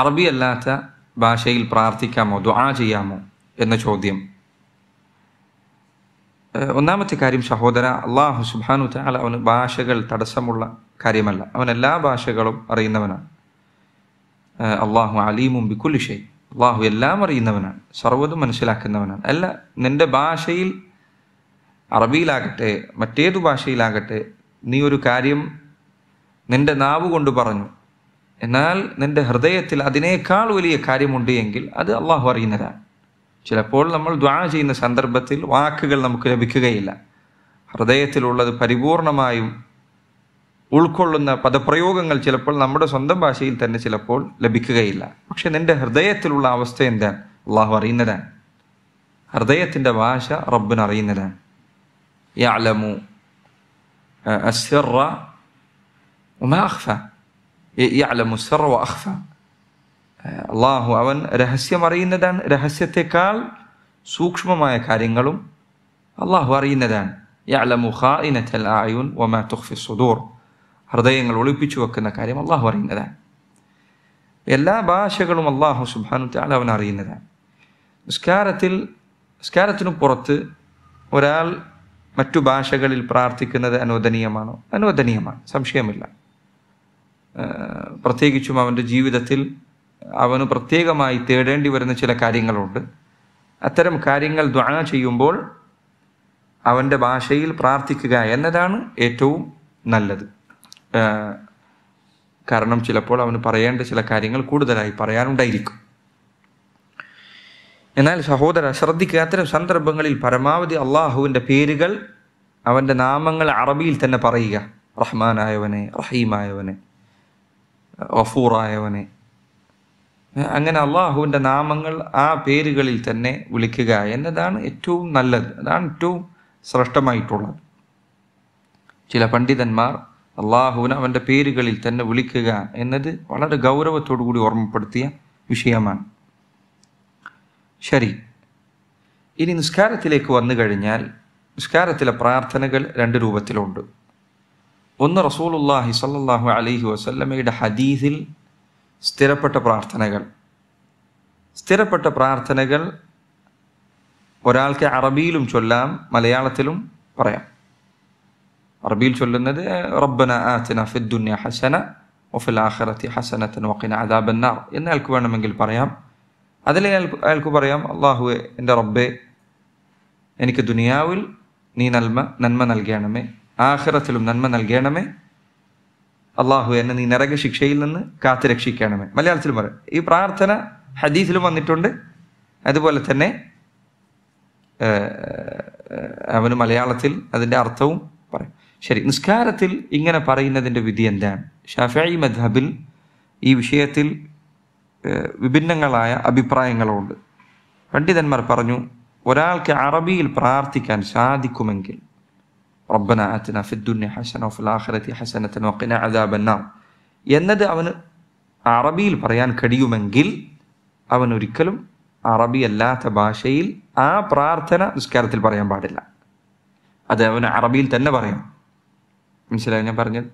അറബി അല്ലാത്ത ഭാഷയിൽ പ്രാർത്ഥിക്കാമോ ദുആ ചെയ്യാമോ എന്ന ചോദ്യം ഒന്നാമത്തെ കാര്യം സഹോദര അള്ളാഹു സുബാനു താല അവന് ഭാഷകൾ തടസ്സമുള്ള കാര്യമല്ല അവൻ എല്ലാ ഭാഷകളും അറിയുന്നവനാണ് അള്ളാഹു അലീമും ബിക്കുലിഷൈ അള്ളാഹു എല്ലാം അറിയുന്നവനാണ് സർവ്വതും മനസ്സിലാക്കുന്നവനാണ് അല്ല നിന്റെ ഭാഷയിൽ അറബിയിലാകട്ടെ മറ്റേതു ഭാഷയിലാകട്ടെ നീ ഒരു കാര്യം നിന്റെ നാവ് കൊണ്ട് പറഞ്ഞു എന്നാൽ നിന്റെ ഹൃദയത്തിൽ അതിനേക്കാൾ വലിയ കാര്യമുണ്ട് എങ്കിൽ അത് അള്ളാഹു അറിയുന്നതാണ് ചിലപ്പോൾ നമ്മൾ ദ്വാ ചെയ്യുന്ന സന്ദർഭത്തിൽ വാക്കുകൾ നമുക്ക് ലഭിക്കുകയില്ല ഹൃദയത്തിലുള്ളത് പരിപൂർണമായും ഉൾക്കൊള്ളുന്ന പദപ്രയോഗങ്ങൾ ചിലപ്പോൾ നമ്മുടെ സ്വന്തം ഭാഷയിൽ തന്നെ ചിലപ്പോൾ ലഭിക്കുകയില്ല പക്ഷെ നിന്റെ ഹൃദയത്തിലുള്ള അവസ്ഥ എന്താണ് അള്ളാഹു അറിയുന്നതാണ് ഹൃദയത്തിൻ്റെ ഭാഷ റബ്ബിന് അറിയുന്നതാണ് യാലമു അസ്റ ഉമാഹ്ഫ യഅലമു സറ വ അള്ളാഹു അവൻ രഹസ്യം അറിയുന്നതാണ് രഹസ്യത്തെക്കാൾ സൂക്ഷ്മമായ കാര്യങ്ങളും അള്ളാഹു അറിയുന്നതാണ് യഅലമു ഖാഇനത്തൽ ആയുൻ വമാ തുഖ്ഫി സുദൂർ ഹൃദയങ്ങൾ ഒളിപ്പിച്ചു വെക്കുന്ന കാര്യം അള്ളാഹു അറിയുന്നതാണ് എല്ലാ ഭാഷകളും അള്ളാഹു സുബാനു താൽ അവൻ അറിയുന്നതാണ് നിസ്കാരത്തിൽ നിസ്കാരത്തിനു പുറത്ത് ഒരാൾ മറ്റു ഭാഷകളിൽ പ്രാർത്ഥിക്കുന്നത് അനുവദനീയമാണോ അനുവദനീയമാണ് സംശയമില്ല പ്രത്യേകിച്ചും അവൻ്റെ ജീവിതത്തിൽ അവന് പ്രത്യേകമായി തേടേണ്ടി വരുന്ന ചില കാര്യങ്ങളുണ്ട് അത്തരം കാര്യങ്ങൾ ദ്വാന ചെയ്യുമ്പോൾ അവൻ്റെ ഭാഷയിൽ പ്രാർത്ഥിക്കുക എന്നതാണ് ഏറ്റവും നല്ലത് കാരണം ചിലപ്പോൾ അവന് പറയേണ്ട ചില കാര്യങ്ങൾ കൂടുതലായി പറയാനുണ്ടായിരിക്കും എന്നാൽ സഹോദര ശ്രദ്ധിക്കുക അത്തരം സന്ദർഭങ്ങളിൽ പരമാവധി അള്ളാഹുവിൻ്റെ പേരുകൾ അവൻ്റെ നാമങ്ങൾ അറബിയിൽ തന്നെ പറയുക റഹ്മാനായവനെ റഹീമായവനെ റഫൂറായവനെ അങ്ങനെ അള്ളാഹുവിൻ്റെ നാമങ്ങൾ ആ പേരുകളിൽ തന്നെ വിളിക്കുക എന്നതാണ് ഏറ്റവും നല്ലത് അതാണ് ഏറ്റവും ശ്രേഷ്ഠമായിട്ടുള്ളത് ചില പണ്ഡിതന്മാർ അള്ളാഹുവിനെ അവൻ്റെ പേരുകളിൽ തന്നെ വിളിക്കുക എന്നത് വളരെ ഗൗരവത്തോടു കൂടി ഓർമ്മപ്പെടുത്തിയ വിഷയമാണ് ശരി ഇനി നിസ്കാരത്തിലേക്ക് വന്നു കഴിഞ്ഞാൽ നിസ്കാരത്തിലെ പ്രാർത്ഥനകൾ രണ്ട് രൂപത്തിലുണ്ട് ഒന്ന് റസൂലുല്ലാഹി സല്ലാഹു അലൈഹി വസല്ലമയുടെ ഹദീസിൽ സ്ഥിരപ്പെട്ട പ്രാർത്ഥനകൾ സ്ഥിരപ്പെട്ട പ്രാർത്ഥനകൾ ഒരാൾക്ക് അറബിയിലും ചൊല്ലാം മലയാളത്തിലും പറയാം അറബിയിൽ ചൊല്ലുന്നത് റബ്ബന ആത്തിന ഫിദ്ദുന്യ ഹസന ഒഫിൽ ആഖിറത്തി ഹസനത്തൻ വക്കിന അദാബന്നാർ എന്ന് അയാൾക്ക് വേണമെങ്കിൽ പറയാം അതിൽ അയാൾക്ക് പറയാം അള്ളാഹു എൻ്റെ റബ്ബെ എനിക്ക് ദുനിയാവിൽ നീ നന്മ നന്മ നൽകണമേ ആഹ്റത്തിലും നന്മ നൽകണമേ അള്ളാഹു എന്നെ നീ നരക ശിക്ഷയിൽ നിന്ന് കാത്തു രക്ഷിക്കണമേ മലയാളത്തിൽ പറയാം ഈ പ്രാർത്ഥന ഹദീസിലും വന്നിട്ടുണ്ട് അതുപോലെ തന്നെ അവന് മലയാളത്തിൽ അതിൻ്റെ അർത്ഥവും പറയും ശരി നിസ്കാരത്തിൽ ഇങ്ങനെ പറയുന്നതിൻ്റെ വിധി എന്താണ് ഷാഫി മദ്ഹബിൽ ഈ വിഷയത്തിൽ വിഭിന്നങ്ങളായ അഭിപ്രായങ്ങളുണ്ട് പണ്ഡിതന്മാർ പറഞ്ഞു ഒരാൾക്ക് അറബിയിൽ പ്രാർത്ഥിക്കാൻ സാധിക്കുമെങ്കിൽ റബ്ബന ആത്തിന ഫിദ്ദുന്യ ഹസന ഫിൽ ആഖിറതി ഹസനത്തൻ വഖിന അദാബന്നാർ എന്നത് അവന് അറബിയിൽ പറയാൻ കഴിയുമെങ്കിൽ അവൻ ഒരിക്കലും അറബി അല്ലാത്ത ഭാഷയിൽ ആ പ്രാർത്ഥന നിസ്കാരത്തിൽ പറയാൻ പാടില്ല അത് അവൻ അറബിയിൽ തന്നെ പറയാം മനസ്സിലായി ഞാൻ പറഞ്ഞത്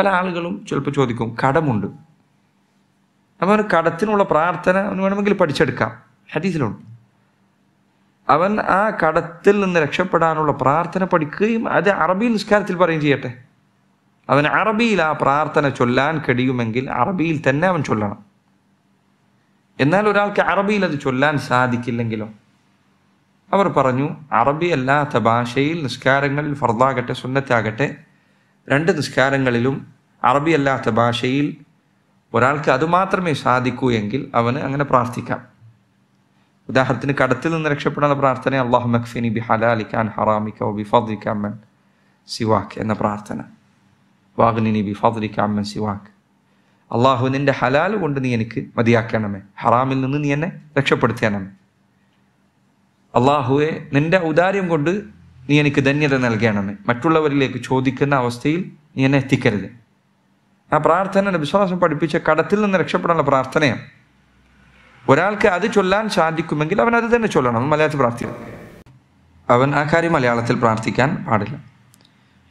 പല ആളുകളും ചിലപ്പോൾ ചോദിക്കും കടമുണ്ട് അപ്പോൾ കടത്തിനുള്ള പ്രാർത്ഥന അവന് വേണമെങ്കിൽ പഠിച്ചെടുക്കാം ഹദീസിലുണ്ട് അവൻ ആ കടത്തിൽ നിന്ന് രക്ഷപ്പെടാനുള്ള പ്രാർത്ഥന പഠിക്കുകയും അത് അറബി നിസ്കാരത്തിൽ പറയും ചെയ്യട്ടെ അവൻ അറബിയിൽ ആ പ്രാർത്ഥന ചൊല്ലാൻ കഴിയുമെങ്കിൽ അറബിയിൽ തന്നെ അവൻ ചൊല്ലണം എന്നാൽ ഒരാൾക്ക് അറബിയിൽ അത് ചൊല്ലാൻ സാധിക്കില്ലെങ്കിലോ അവർ പറഞ്ഞു അറബി അല്ലാത്ത ഭാഷയിൽ നിസ്കാരങ്ങൾ ഫർദാകട്ടെ സുന്നത്താകട്ടെ രണ്ട് നിസ്കാരങ്ങളിലും അറബി അല്ലാത്ത ഭാഷയിൽ ഒരാൾക്ക് അതുമാത്രമേ സാധിക്കൂ എങ്കിൽ അവന് അങ്ങനെ പ്രാർത്ഥിക്കാം ഉദാഹരണത്തിന് കടത്തിൽ നിന്ന് രക്ഷപ്പെടാനുള്ള പ്രാർത്ഥന അള്ളാഹു മഖ്ഫിനി ബി ഹലാലിക്കാൻ ഹറാമിക്ക ബി ഫദ്ലിക്കാമൻ സിവാക്ക് എന്ന പ്രാർത്ഥന വാഗ്നിനി ബി ഫദ്ലിക്കാമൻ സിവാക്ക് അള്ളാഹു നിന്റെ ഹലാൽ കൊണ്ട് നീ എനിക്ക് മതിയാക്കണമേ ഹറാമിൽ നിന്ന് നീ എന്നെ രക്ഷപ്പെടുത്തണമേ അള്ളാഹുവെ നിന്റെ ഔദാര്യം കൊണ്ട് നീ എനിക്ക് ധന്യത നൽകണമേ മറ്റുള്ളവരിലേക്ക് ചോദിക്കുന്ന അവസ്ഥയിൽ നീ എന്നെ എത്തിക്കരുത് ആ പ്രാർത്ഥന വിശ്വാസം പഠിപ്പിച്ച കടത്തിൽ നിന്ന് രക്ഷപ്പെടാനുള്ള പ്രാർത്ഥനയാണ് ഒരാൾക്ക് അത് ചൊല്ലാൻ സാധിക്കുമെങ്കിൽ അവൻ അത് തന്നെ ചൊല്ലണം മലയാളത്തിൽ പ്രാർത്ഥിക്കും അവൻ ആ കാര്യം മലയാളത്തിൽ പ്രാർത്ഥിക്കാൻ പാടില്ല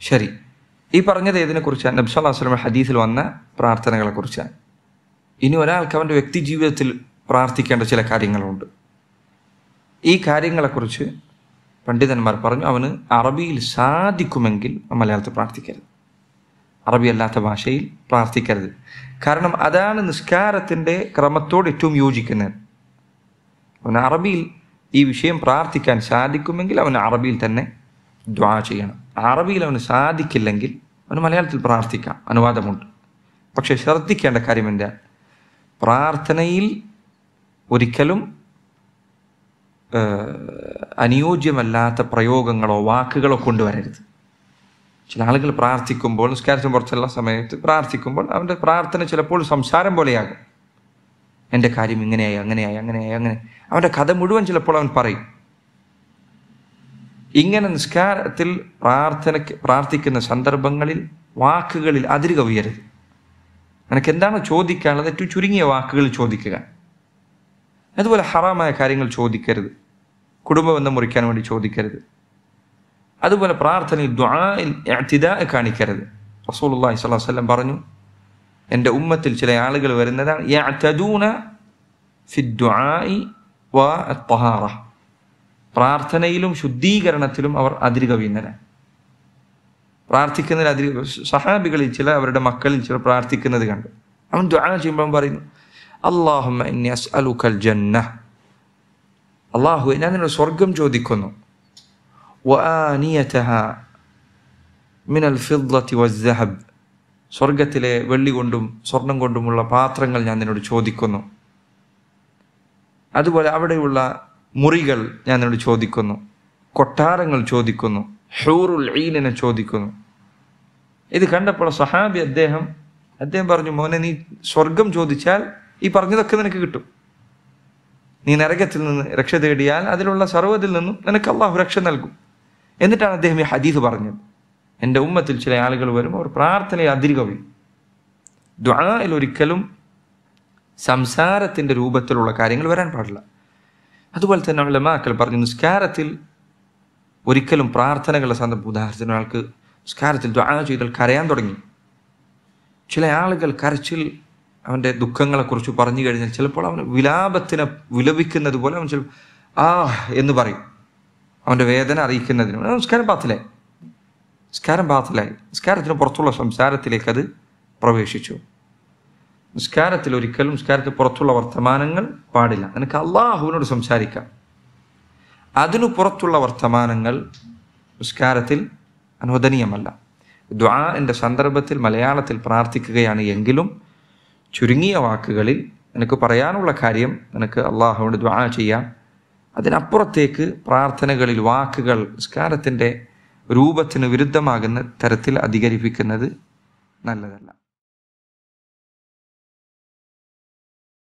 ശരി ഈ പറഞ്ഞത് ഏതിനെക്കുറിച്ചാണ് നബ്സ് അല്ലാഹു വസ്ലം ഹദീസിൽ വന്ന പ്രാർത്ഥനകളെക്കുറിച്ചാണ് ഇനി ഒരാൾക്ക് അവൻ്റെ വ്യക്തി ജീവിതത്തിൽ പ്രാർത്ഥിക്കേണ്ട ചില കാര്യങ്ങളുണ്ട് ഈ കാര്യങ്ങളെക്കുറിച്ച് പണ്ഡിതന്മാർ പറഞ്ഞു അവന് അറബിയിൽ സാധിക്കുമെങ്കിൽ മലയാളത്തിൽ പ്രാർത്ഥിക്കരുത് അറബി അല്ലാത്ത ഭാഷയിൽ പ്രാർത്ഥിക്കരുത് കാരണം അതാണ് നിസ്കാരത്തിൻ്റെ ക്രമത്തോട് ഏറ്റവും യോജിക്കുന്നത് അവൻ അറബിയിൽ ഈ വിഷയം പ്രാർത്ഥിക്കാൻ സാധിക്കുമെങ്കിൽ അവൻ അറബിയിൽ തന്നെ ദ്വാ ചെയ്യണം അറബിയിൽ അവന് സാധിക്കില്ലെങ്കിൽ അവന് മലയാളത്തിൽ പ്രാർത്ഥിക്കാം അനുവാദമുണ്ട് പക്ഷെ ശ്രദ്ധിക്കേണ്ട കാര്യം എന്താ പ്രാർത്ഥനയിൽ ഒരിക്കലും അനുയോജ്യമല്ലാത്ത പ്രയോഗങ്ങളോ വാക്കുകളോ കൊണ്ടുവരരുത് ചില ആളുകൾ പ്രാർത്ഥിക്കുമ്പോൾ നിസ്കാരത്തിന് പുറത്തുള്ള സമയത്ത് പ്രാർത്ഥിക്കുമ്പോൾ അവൻ്റെ പ്രാർത്ഥന ചിലപ്പോൾ സംസാരം പോലെയാകും എൻ്റെ കാര്യം ഇങ്ങനെയായി അങ്ങനെയായി അങ്ങനെയായി അങ്ങനെ അവൻ്റെ കഥ മുഴുവൻ ചിലപ്പോൾ അവൻ പറയും ഇങ്ങനെ നിസ്കാരത്തിൽ പ്രാർത്ഥനയ്ക്ക് പ്രാർത്ഥിക്കുന്ന സന്ദർഭങ്ങളിൽ വാക്കുകളിൽ അതിരുക ഉയരുത് നിനക്ക് എന്താണ് ചോദിക്കാനുള്ളത് ഏറ്റവും ചുരുങ്ങിയ വാക്കുകൾ ചോദിക്കുക അതുപോലെ ഹറാമായ കാര്യങ്ങൾ ചോദിക്കരുത് കുടുംബബന്ധം മുറിക്കാൻ വേണ്ടി ചോദിക്കരുത് അതുപോലെ പ്രാർത്ഥനയിൽ ദ്വായിൽ കാണിക്കരുത് റസൂൽ അള്ളാഹി വല്ലം പറഞ്ഞു എൻ്റെ ഉമ്മത്തിൽ ചില ആളുകൾ വരുന്നതാണ് യഅതദൂന ഫി ദുആഇ വ പ്രാർത്ഥനയിലും ശുദ്ധീകരണത്തിലും അവർ അതിരുക കവിയുന്നതാണ് പ്രാർത്ഥിക്കുന്നതിൽ അതിരുക സഹാബികളിൽ ചില അവരുടെ മക്കളിൽ ചില പ്രാർത്ഥിക്കുന്നത് കണ്ടു അവൻ ദുആ ചെയ്യുമ്പോൾ പറയുന്നു അള്ളാഹു ഇന്നി അസ്അലുക്കൽ ജന്ന അള്ളാഹു ഞാൻ നിന്നോട് സ്വർഗം ചോദിക്കുന്നു വാനിയതഹ മിനൽ മിനൽഫിദ്ലത്തി വസ്സഹബ് സ്വർഗത്തിലെ വെള്ളി കൊണ്ടും സ്വർണം കൊണ്ടുമുള്ള പാത്രങ്ങൾ ഞാൻ നിന്നോട് ചോദിക്കുന്നു അതുപോലെ അവിടെയുള്ള മുറികൾ ഞാൻ നിന്നോട് ചോദിക്കുന്നു കൊട്ടാരങ്ങൾ ചോദിക്കുന്നു ഹൂറുൽ ഈനിനെ ചോദിക്കുന്നു ഇത് കണ്ടപ്പോൾ സഹാബി അദ്ദേഹം അദ്ദേഹം പറഞ്ഞു മോനെ നീ സ്വർഗം ചോദിച്ചാൽ ഈ പറഞ്ഞതൊക്കെ നിനക്ക് കിട്ടും നീ നരകത്തിൽ നിന്ന് രക്ഷ തേടിയാൽ അതിലുള്ള സർവ്വതിൽ നിന്നും നിനക്ക് അള്ളാഹു രക്ഷ നൽകും എന്നിട്ടാണ് അദ്ദേഹം ഈ ഹദീസ് പറഞ്ഞത് എൻ്റെ ഉമ്മത്തിൽ ചില ആളുകൾ വരും അവർ പ്രാർത്ഥനയെ അതിരുകവി ദ്വായിൽ ഒരിക്കലും സംസാരത്തിൻ്റെ രൂപത്തിലുള്ള കാര്യങ്ങൾ വരാൻ പാടില്ല അതുപോലെ തന്നെ അവളുടെ മാക്കൾ പറഞ്ഞു നിസ്കാരത്തിൽ ഒരിക്കലും പ്രാർത്ഥനകളുടെ സന്ദർഭം ഉദാഹരണത്തിന് ഒരാൾക്ക് നിസ്കാരത്തിൽ ദ്വാ ചെയ്താൽ കരയാൻ തുടങ്ങി ചില ആളുകൾ കരച്ചിൽ അവൻ്റെ ദുഃഖങ്ങളെക്കുറിച്ച് പറഞ്ഞു കഴിഞ്ഞാൽ ചിലപ്പോൾ അവൻ വിലാപത്തിനെ വിലപിക്കുന്നത് പോലെ അവൻ ചിലപ്പോൾ ആ എന്ന് പറയും അവൻ്റെ വേദന അറിയിക്കുന്നതിനും നമസ്കാരം പാത്തിലായി നിസ്കാരം പാത്തിലായി നിസ്കാരത്തിന് പുറത്തുള്ള സംസാരത്തിലേക്ക് അത് പ്രവേശിച്ചു നിസ്കാരത്തിൽ ഒരിക്കലും നിസ്കാരത്തിന് പുറത്തുള്ള വർത്തമാനങ്ങൾ പാടില്ല നിനക്ക് അള്ളാഹുവിനോട് സംസാരിക്കാം അതിനു പുറത്തുള്ള വർത്തമാനങ്ങൾ നിസ്കാരത്തിൽ അനുവദനീയമല്ല ദ്വാ എൻ്റെ സന്ദർഭത്തിൽ മലയാളത്തിൽ പ്രാർത്ഥിക്കുകയാണ് എങ്കിലും ചുരുങ്ങിയ വാക്കുകളിൽ നിനക്ക് പറയാനുള്ള കാര്യം നിനക്ക് അള്ളാഹുവിനോട് ദ്വാ ചെയ്യാം അതിനപ്പുറത്തേക്ക് പ്രാർത്ഥനകളിൽ വാക്കുകൾ നിസ്കാരത്തിൻ്റെ രൂപത്തിന് വിരുദ്ധമാകുന്ന തരത്തിൽ അധികരിപ്പിക്കുന്നത് നല്ലതല്ല